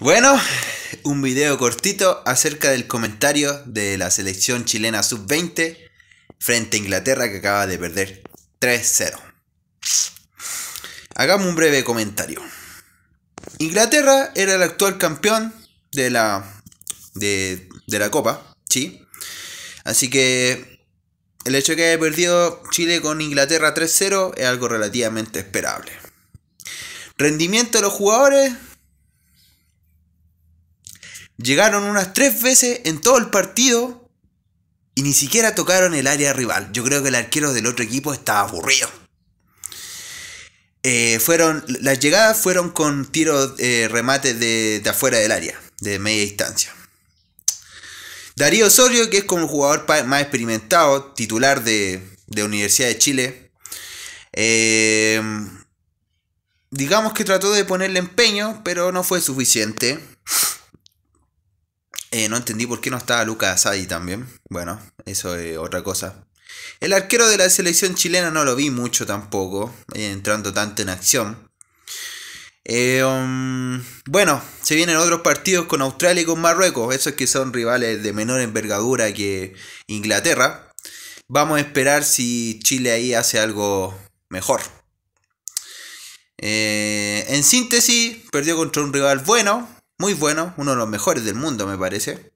Bueno, un video cortito acerca del comentario de la selección chilena sub-20 frente a Inglaterra que acaba de perder 3-0. Hagamos un breve comentario. Inglaterra era el actual campeón de la, de, de la Copa, ¿sí? Así que el hecho de que haya perdido Chile con Inglaterra 3-0 es algo relativamente esperable. Rendimiento de los jugadores, Llegaron unas tres veces en todo el partido y ni siquiera tocaron el área rival. Yo creo que el arquero del otro equipo estaba aburrido. Eh, fueron, las llegadas fueron con tiros, eh, remates de, afuera del área, de media distancia. Darío Osorio, que es como el jugador más experimentado, titular de, Universidad de Chile, eh, digamos que trató de ponerle empeño, pero no fue suficiente. Eh, no entendí por qué no estaba Lucas ahí también. Bueno, eso es otra cosa. El arquero de la selección chilena no lo vi mucho tampoco, eh, entrando tanto en acción. Eh, um, bueno, se vienen otros partidos con Australia y con Marruecos, esos que son rivales de menor envergadura que Inglaterra. Vamos a esperar si Chile ahí hace algo mejor. en síntesis, perdió contra un rival bueno, muy bueno, uno de los mejores del mundo me parece.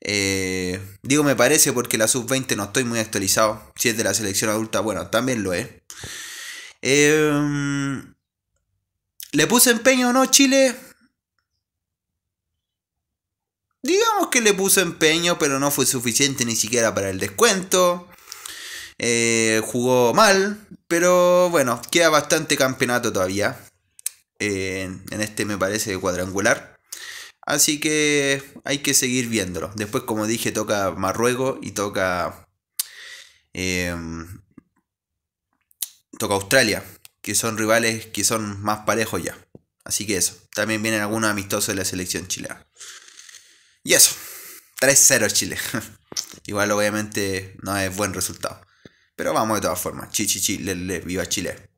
Eh, digo me parece porque la sub-20 no estoy muy actualizado. Si es de la selección adulta, bueno, también lo es. Eh, ¿Le puse empeño o no Chile? Digamos que le puso empeño, pero no fue suficiente ni siquiera para el descuento. Eh, jugó mal, pero bueno, queda bastante campeonato todavía en, este me parece cuadrangular. Así que hay que seguir viéndolo. Después, como dije, toca Marruecos y toca. Em, toca Australia, que son rivales que son más parejos ya. Así que eso. También vienen algunos amistosos de la selección chilena. Y eso. 3-0 Chile. Igual, obviamente, no es buen resultado. Pero vamos de todas formas. Chi, chi, le, viva Chile.